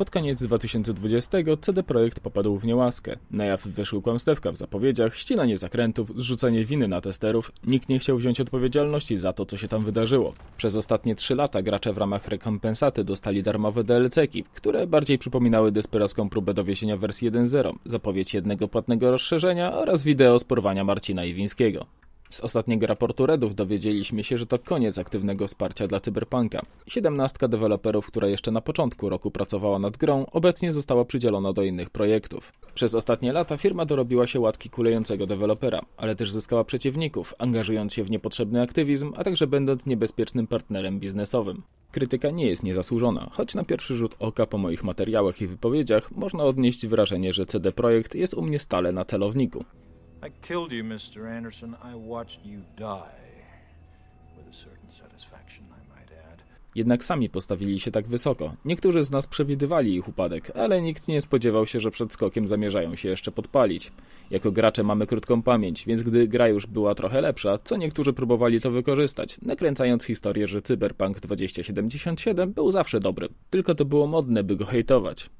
Pod koniec 2020 CD Projekt popadł w niełaskę. Na jaw wyszły kłamstewka w zapowiedziach, ścinanie zakrętów, zrzucanie winy na testerów. Nikt nie chciał wziąć odpowiedzialności za to, co się tam wydarzyło. Przez ostatnie 3 lata gracze w ramach rekompensaty dostali darmowe DLC-ki, które bardziej przypominały desperacką próbę dowiesienia wersji 1.0, zapowiedź jednego płatnego rozszerzenia oraz wideo z porwania Marcina Iwińskiego. Z ostatniego raportu Redów dowiedzieliśmy się, że to koniec aktywnego wsparcia dla Cyberpunka. Siedemnastka deweloperów, która jeszcze na początku roku pracowała nad grą, obecnie została przydzielona do innych projektów. Przez ostatnie lata firma dorobiła się łatki kulejącego dewelopera, ale też zyskała przeciwników, angażując się w niepotrzebny aktywizm, a także będąc niebezpiecznym partnerem biznesowym. Krytyka nie jest niezasłużona, choć na pierwszy rzut oka po moich materiałach i wypowiedziach można odnieść wrażenie, że CD Projekt jest u mnie stale na celowniku. I killed you, Mr. Anderson. I watched you die. With a certain satisfaction, I might add. Jednak sami postawili się tak wysoko. Niektórzy z nas przewidywali ich upadek, ale nikt nie spodziewał się, że przed skokiem zamierzają się jeszcze podpalić. Jako gracze mamy krótką pamięć, więc gdy gra już była trochę lepsza, co niektórzy próbowali to wykorzystać, nakręcając historię, że Cyberpunk 2077 był zawsze dobry, tylko to było modne, by go hejtować.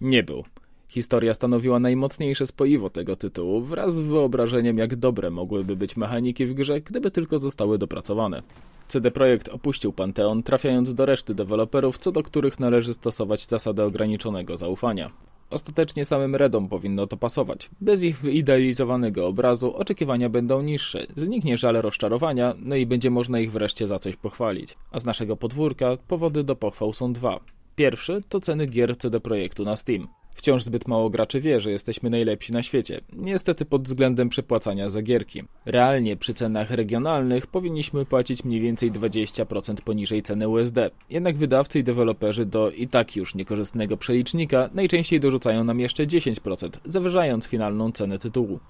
Nie był. Historia stanowiła najmocniejsze spoiwo tego tytułu, wraz z wyobrażeniem, jak dobre mogłyby być mechaniki w grze, gdyby tylko zostały dopracowane. CD Projekt opuścił Panteon, trafiając do reszty deweloperów, co do których należy stosować zasadę ograniczonego zaufania. Ostatecznie samym Redom powinno to pasować. Bez ich wyidealizowanego obrazu oczekiwania będą niższe, zniknie żal rozczarowania, no i będzie można ich wreszcie za coś pochwalić. A z naszego podwórka powody do pochwał są dwa. Pierwszy to ceny gier CD Projektu na Steam. Wciąż zbyt mało graczy wie, że jesteśmy najlepsi na świecie, niestety pod względem przepłacania za gierki. Realnie przy cenach regionalnych powinniśmy płacić mniej więcej 20% poniżej ceny USD, jednak wydawcy i deweloperzy do i tak już niekorzystnego przelicznika najczęściej dorzucają nam jeszcze 10%, zawyżając finalną cenę tytułu.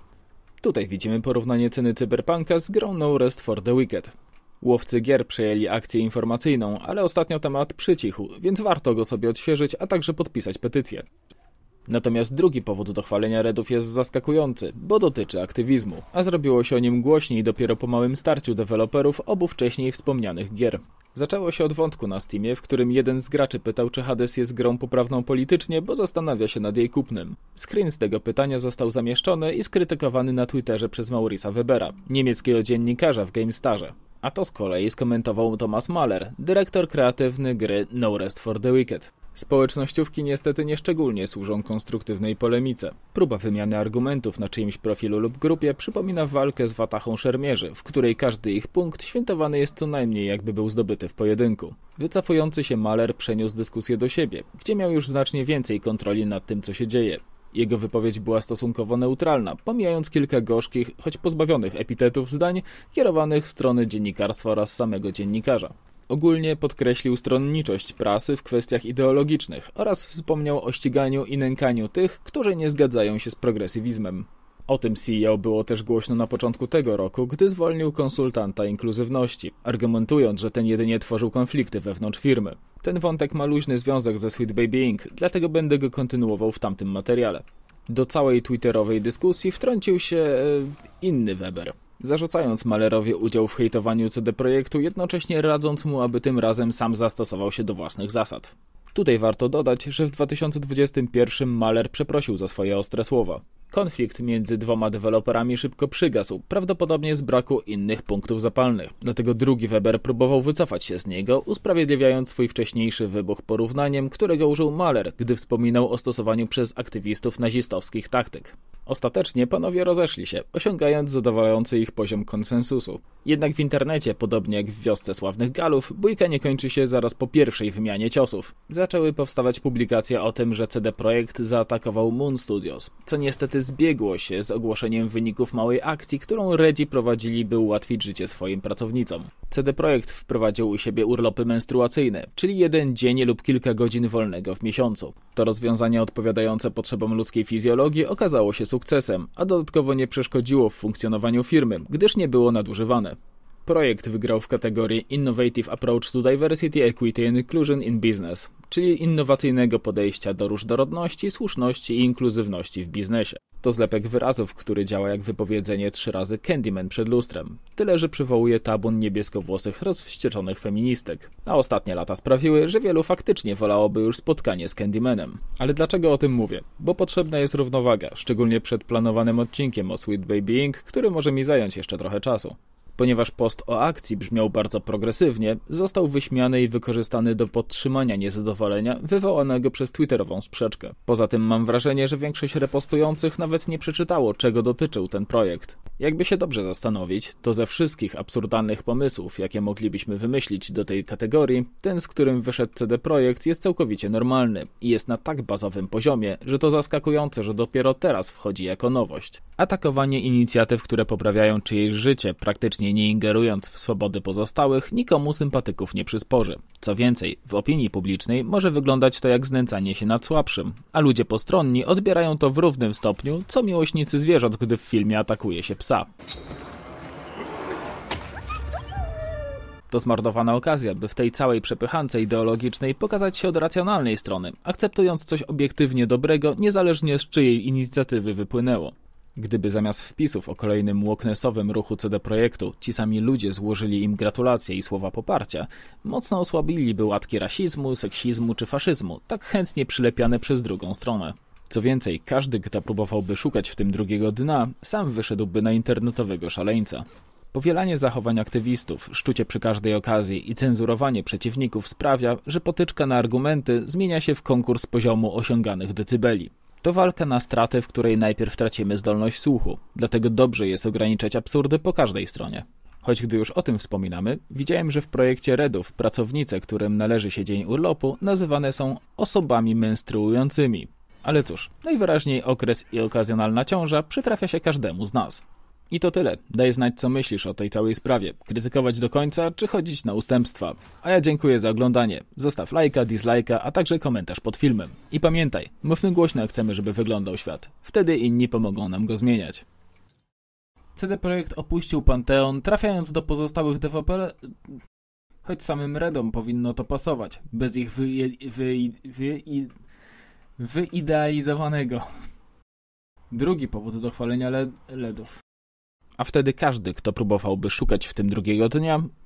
Tutaj widzimy porównanie ceny Cyberpunka z grą No Rest for the Wicked. Łowcy gier przejęli akcję informacyjną, ale ostatnio temat przycichł, więc warto go sobie odświeżyć, a także podpisać petycję. Natomiast drugi powód do chwalenia Redów jest zaskakujący, bo dotyczy aktywizmu, a zrobiło się o nim głośniej dopiero po małym starciu deweloperów obu wcześniej wspomnianych gier. Zaczęło się od wątku na Steamie, w którym jeden z graczy pytał, czy Hades jest grą poprawną politycznie, bo zastanawia się nad jej kupnem. Screen z tego pytania został zamieszczony i skrytykowany na Twitterze przez Maurisa Webera, niemieckiego dziennikarza w GameStarze. A to z kolei skomentował Thomas Mahler, dyrektor kreatywny gry No Rest for the Wicked. Społecznościówki niestety nieszczególnie służą konstruktywnej polemice. Próba wymiany argumentów na czyimś profilu lub grupie przypomina walkę z watachą szermierzy, w której każdy ich punkt świętowany jest co najmniej jakby był zdobyty w pojedynku. Wycofujący się Maler przeniósł dyskusję do siebie, gdzie miał już znacznie więcej kontroli nad tym, co się dzieje. Jego wypowiedź była stosunkowo neutralna, pomijając kilka gorzkich, choć pozbawionych epitetów zdań kierowanych w stronę dziennikarstwa oraz samego dziennikarza. Ogólnie podkreślił stronniczość prasy w kwestiach ideologicznych oraz wspomniał o ściganiu i nękaniu tych, którzy nie zgadzają się z progresywizmem. O tym CEO było też głośno na początku tego roku, gdy zwolnił konsultanta inkluzywności, argumentując, że ten jedynie tworzył konflikty wewnątrz firmy. Ten wątek ma luźny związek ze Sweet Baby Inc., dlatego będę go kontynuował w tamtym materiale. Do całej twitterowej dyskusji wtrącił się e, inny Weber zarzucając Malerowi udział w hejtowaniu CD Projektu, jednocześnie radząc mu, aby tym razem sam zastosował się do własnych zasad. Tutaj warto dodać, że w 2021 Maler przeprosił za swoje ostre słowa. Konflikt między dwoma deweloperami szybko przygasł, prawdopodobnie z braku innych punktów zapalnych. Dlatego drugi Weber próbował wycofać się z niego, usprawiedliwiając swój wcześniejszy wybuch porównaniem, którego użył Mahler, gdy wspominał o stosowaniu przez aktywistów nazistowskich taktyk. Ostatecznie panowie rozeszli się, osiągając zadowalający ich poziom konsensusu. Jednak w internecie, podobnie jak w wiosce sławnych Galów, bójka nie kończy się zaraz po pierwszej wymianie ciosów. Zaczęły powstawać publikacje o tym, że CD Projekt zaatakował Moon Studios, co niestety niestety zbiegło się z ogłoszeniem wyników małej akcji, którą Redzi prowadzili, by ułatwić życie swoim pracownicom. CD Projekt wprowadził u siebie urlopy menstruacyjne, czyli jeden dzień lub kilka godzin wolnego w miesiącu. To rozwiązanie odpowiadające potrzebom ludzkiej fizjologii okazało się sukcesem, a dodatkowo nie przeszkodziło w funkcjonowaniu firmy, gdyż nie było nadużywane. Projekt wygrał w kategorii Innovative Approach to Diversity, Equity and Inclusion in Business, czyli innowacyjnego podejścia do różnorodności, słuszności i inkluzywności w biznesie. To zlepek wyrazów, który działa jak wypowiedzenie trzy razy Candyman przed lustrem, tyle że przywołuje tabun niebieskowłosych rozwścieczonych feministek. A ostatnie lata sprawiły, że wielu faktycznie wolałoby już spotkanie z Candymanem. Ale dlaczego o tym mówię? Bo potrzebna jest równowaga, szczególnie przed planowanym odcinkiem o Sweet Baby Inc., który może mi zająć jeszcze trochę czasu. Ponieważ post o akcji brzmiał bardzo progresywnie, został wyśmiany i wykorzystany do podtrzymania niezadowolenia wywołanego przez twitterową sprzeczkę. Poza tym mam wrażenie, że większość repostujących nawet nie przeczytało, czego dotyczył ten projekt. Jakby się dobrze zastanowić, to ze wszystkich absurdalnych pomysłów, jakie moglibyśmy wymyślić do tej kategorii, ten, z którym wyszedł CD Projekt jest całkowicie normalny i jest na tak bazowym poziomie, że to zaskakujące, że dopiero teraz wchodzi jako nowość. Atakowanie inicjatyw, które poprawiają czyjeś życie, praktycznie nie ingerując w swobody pozostałych, nikomu sympatyków nie przysporzy. Co więcej, w opinii publicznej może wyglądać to jak znęcanie się nad słabszym, a ludzie postronni odbierają to w równym stopniu, co miłośnicy zwierząt, gdy w filmie atakuje się psa psa. To zmarnowana okazja, by w tej całej przepychance ideologicznej pokazać się od racjonalnej strony, akceptując coś obiektywnie dobrego, niezależnie z czyjej inicjatywy wypłynęło. Gdyby zamiast wpisów o kolejnym łoknesowym ruchu CD Projektu ci sami ludzie złożyli im gratulacje i słowa poparcia, mocno osłabiliby łatki rasizmu, seksizmu czy faszyzmu, tak chętnie przylepiane przez drugą stronę. Co więcej, każdy, kto próbowałby szukać w tym drugiego dna, sam wyszedłby na internetowego szaleńca. Powielanie zachowań aktywistów, szczucie przy każdej okazji i cenzurowanie przeciwników sprawia, że potyczka na argumenty zmienia się w konkurs poziomu osiąganych decybeli. To walka na stratę, w której najpierw tracimy zdolność słuchu, dlatego dobrze jest ograniczać absurdy po każdej stronie. Choć gdy już o tym wspominamy, widziałem, że w projekcie Redów pracownice, którym należy się dzień urlopu, nazywane są osobami menstruującymi. Ale cóż, najwyraźniej okres i okazjonalna ciąża przytrafia się każdemu z nas. I to tyle. Daj znać, co myślisz o tej całej sprawie. Krytykować do końca, czy chodzić na ustępstwa. A ja dziękuję za oglądanie. Zostaw lajka, dislajka, a także komentarz pod filmem. I pamiętaj, mówmy głośno, jak chcemy, żeby wyglądał świat. Wtedy inni pomogą nam go zmieniać. CD Projekt opuścił Panteon, trafiając do pozostałych DVP. Choć samym Redom powinno to pasować. Bez ich wy... wy... wy wyidealizowanego. Drugi powód do chwalenia led LEDów. A wtedy każdy, kto próbowałby szukać w tym drugiego dnia,